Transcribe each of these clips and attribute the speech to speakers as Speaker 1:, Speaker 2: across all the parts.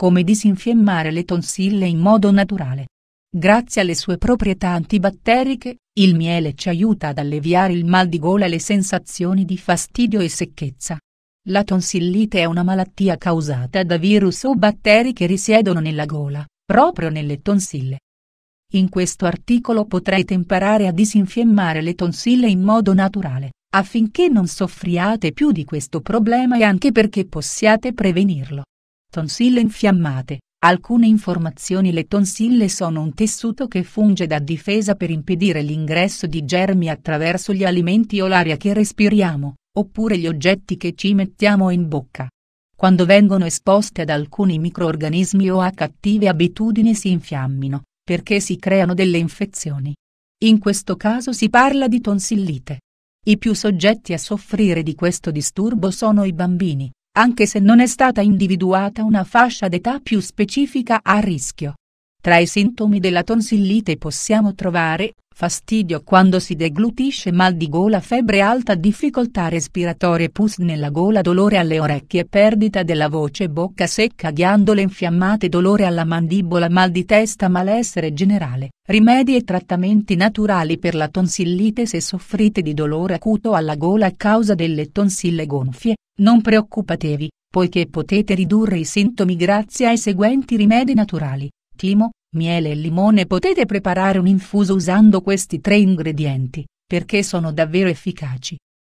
Speaker 1: come disinfiammare le tonsille in modo naturale. Grazie alle sue proprietà antibatteriche, il miele ci aiuta ad alleviare il mal di gola e le sensazioni di fastidio e secchezza. La tonsillite è una malattia causata da virus o batteri che risiedono nella gola, proprio nelle tonsille. In questo articolo potrete imparare a disinfiammare le tonsille in modo naturale, affinché non soffriate più di questo problema e anche perché possiate prevenirlo. Tonsille infiammate. Alcune informazioni Le tonsille sono un tessuto che funge da difesa per impedire l'ingresso di germi attraverso gli alimenti o l'aria che respiriamo, oppure gli oggetti che ci mettiamo in bocca. Quando vengono esposte ad alcuni microorganismi o a cattive abitudini si infiammino, perché si creano delle infezioni. In questo caso si parla di tonsillite. I più soggetti a soffrire di questo disturbo sono i bambini, anche se non è stata individuata una fascia d'età più specifica a rischio. Tra i sintomi della tonsillite possiamo trovare, fastidio quando si deglutisce mal di gola febbre alta difficoltà respiratorie pus nella gola dolore alle orecchie perdita della voce bocca secca ghiandole infiammate dolore alla mandibola mal di testa malessere generale. Rimedi e trattamenti naturali per la tonsillite se soffrite di dolore acuto alla gola a causa delle tonsille gonfie, non preoccupatevi, poiché potete ridurre i sintomi grazie ai seguenti rimedi naturali attimo, miele e limone potete preparare un infuso usando questi tre ingredienti, perché sono davvero efficaci.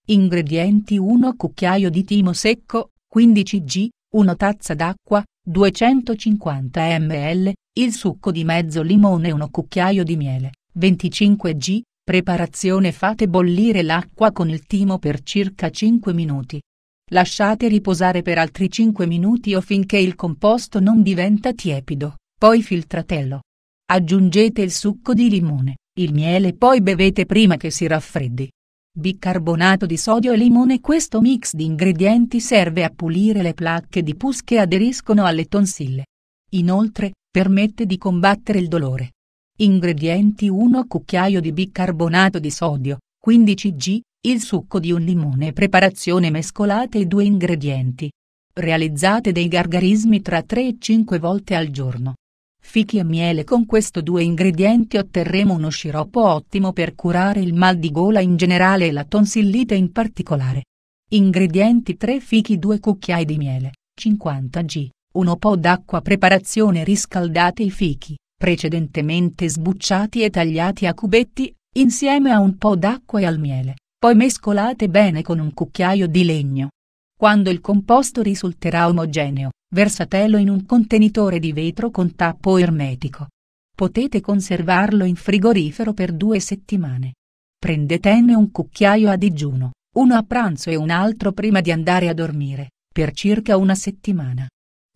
Speaker 1: Ingredienti 1 cucchiaio di timo secco, 15 g, 1 tazza d'acqua, 250 ml, il succo di mezzo limone e 1 cucchiaio di miele, 25 g. Preparazione Fate bollire l'acqua con il timo per circa 5 minuti. Lasciate riposare per altri 5 minuti o finché il composto non diventa tiepido. Poi filtratello. Aggiungete il succo di limone, il miele e poi bevete prima che si raffreddi. Bicarbonato di sodio e limone Questo mix di ingredienti serve a pulire le placche di pus che aderiscono alle tonsille. Inoltre, permette di combattere il dolore. Ingredienti 1 cucchiaio di bicarbonato di sodio, 15 g, il succo di un limone Preparazione mescolate i due ingredienti. Realizzate dei gargarismi tra 3 e 5 volte al giorno. Fichi e miele Con questi due ingredienti otterremo uno sciroppo ottimo per curare il mal di gola in generale e la tonsillite in particolare. Ingredienti 3 Fichi 2 cucchiai di miele, 50 g, 1 po' d'acqua Preparazione Riscaldate i fichi, precedentemente sbucciati e tagliati a cubetti, insieme a un po' d'acqua e al miele, poi mescolate bene con un cucchiaio di legno. Quando il composto risulterà omogeneo, versatelo in un contenitore di vetro con tappo ermetico. Potete conservarlo in frigorifero per due settimane. Prendetene un cucchiaio a digiuno, uno a pranzo e un altro prima di andare a dormire, per circa una settimana.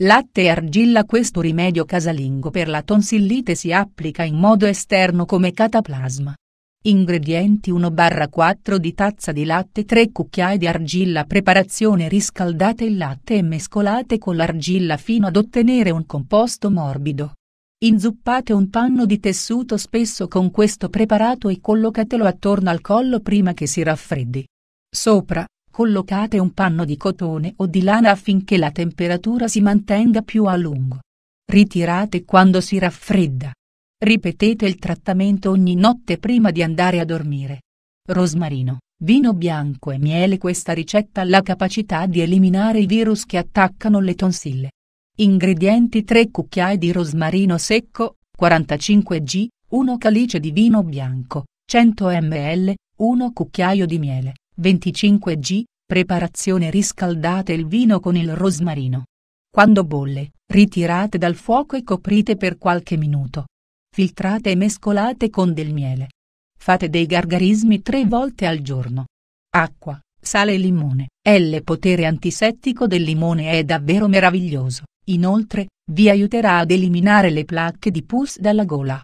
Speaker 1: Latte e argilla Questo rimedio casalingo per la tonsillite si applica in modo esterno come cataplasma, Ingredienti 1-4 di tazza di latte 3 cucchiai di argilla Preparazione riscaldate il latte e mescolate con l'argilla fino ad ottenere un composto morbido. Inzuppate un panno di tessuto spesso con questo preparato e collocatelo attorno al collo prima che si raffreddi. Sopra, collocate un panno di cotone o di lana affinché la temperatura si mantenga più a lungo. Ritirate quando si raffredda. Ripetete il trattamento ogni notte prima di andare a dormire. Rosmarino, vino bianco e miele Questa ricetta ha la capacità di eliminare i virus che attaccano le tonsille. Ingredienti 3 cucchiai di rosmarino secco, 45 g, 1 calice di vino bianco, 100 ml, 1 cucchiaio di miele, 25 g, preparazione riscaldate il vino con il rosmarino. Quando bolle, ritirate dal fuoco e coprite per qualche minuto filtrate e mescolate con del miele. Fate dei gargarismi tre volte al giorno. Acqua, sale e limone. Il potere antisettico del limone è davvero meraviglioso, inoltre, vi aiuterà ad eliminare le placche di pus dalla gola.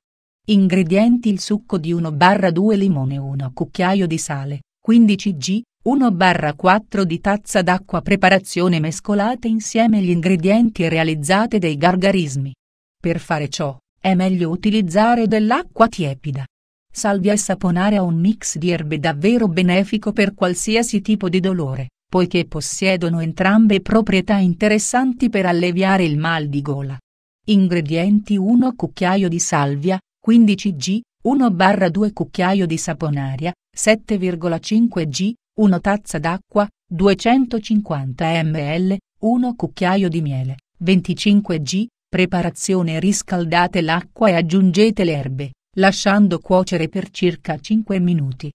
Speaker 1: Ingredienti Il succo di 1-2 limone 1 cucchiaio di sale, 15 g, 1-4 di tazza d'acqua Preparazione mescolate insieme gli ingredienti e realizzate dei gargarismi. Per fare ciò, è meglio utilizzare dell'acqua tiepida. Salvia e saponare ha un mix di erbe davvero benefico per qualsiasi tipo di dolore, poiché possiedono entrambe proprietà interessanti per alleviare il mal di gola. Ingredienti 1 cucchiaio di salvia, 15 g, 1-2 cucchiaio di saponaria, 7,5 g, 1 tazza d'acqua, 250 ml, 1 cucchiaio di miele, 25 g, Preparazione riscaldate l'acqua e aggiungete le erbe, lasciando cuocere per circa 5 minuti.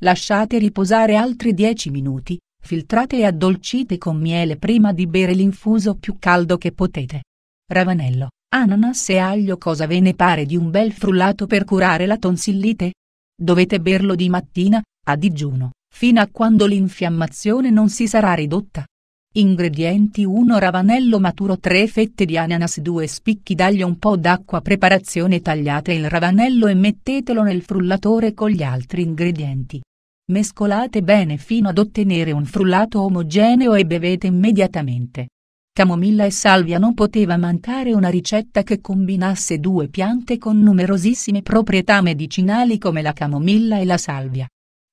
Speaker 1: Lasciate riposare altri 10 minuti, filtrate e addolcite con miele prima di bere l'infuso più caldo che potete. Ravanello, ananas e aglio cosa ve ne pare di un bel frullato per curare la tonsillite? Dovete berlo di mattina, a digiuno, fino a quando l'infiammazione non si sarà ridotta. Ingredienti 1 Ravanello maturo 3 fette di ananas 2 spicchi d'aglio un po' d'acqua Preparazione Tagliate il ravanello e mettetelo nel frullatore con gli altri ingredienti. Mescolate bene fino ad ottenere un frullato omogeneo e bevete immediatamente. Camomilla e salvia non poteva mancare una ricetta che combinasse due piante con numerosissime proprietà medicinali come la camomilla e la salvia.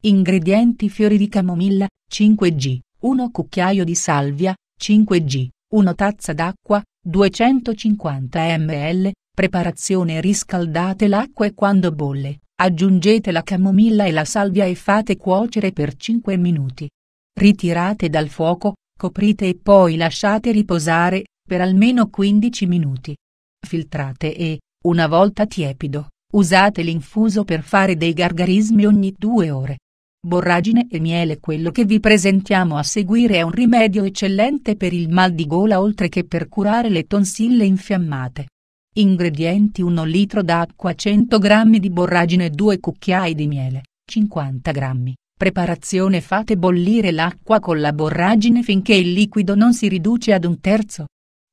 Speaker 1: Ingredienti Fiori di camomilla, 5 g 1 cucchiaio di salvia, 5 g, 1 tazza d'acqua, 250 ml, preparazione riscaldate l'acqua e quando bolle, aggiungete la camomilla e la salvia e fate cuocere per 5 minuti. Ritirate dal fuoco, coprite e poi lasciate riposare, per almeno 15 minuti. Filtrate e, una volta tiepido, usate l'infuso per fare dei gargarismi ogni due ore. Borragine e miele Quello che vi presentiamo a seguire è un rimedio eccellente per il mal di gola oltre che per curare le tonsille infiammate. Ingredienti 1 litro d'acqua 100 g di borragine 2 cucchiai di miele, 50 g. Preparazione Fate bollire l'acqua con la borragine finché il liquido non si riduce ad un terzo.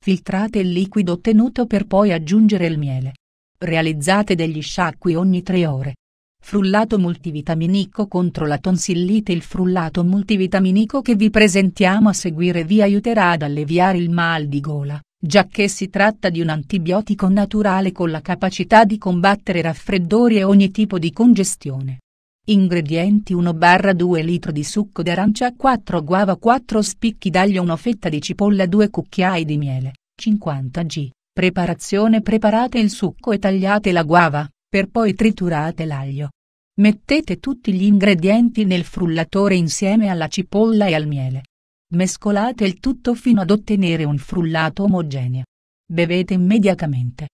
Speaker 1: Filtrate il liquido ottenuto per poi aggiungere il miele. Realizzate degli sciacqui ogni 3 ore. Frullato multivitaminico contro la tonsillite Il frullato multivitaminico che vi presentiamo a seguire vi aiuterà ad alleviare il mal di gola, giacché si tratta di un antibiotico naturale con la capacità di combattere raffreddori e ogni tipo di congestione. Ingredienti 1-2 litro di succo d'arancia 4 guava 4 spicchi d'aglio 1 fetta di cipolla 2 cucchiai di miele, 50 g. Preparazione Preparate il succo e tagliate la guava, per poi triturate l'aglio, Mettete tutti gli ingredienti nel frullatore insieme alla cipolla e al miele. Mescolate il tutto fino ad ottenere un frullato omogeneo. Bevete immediatamente.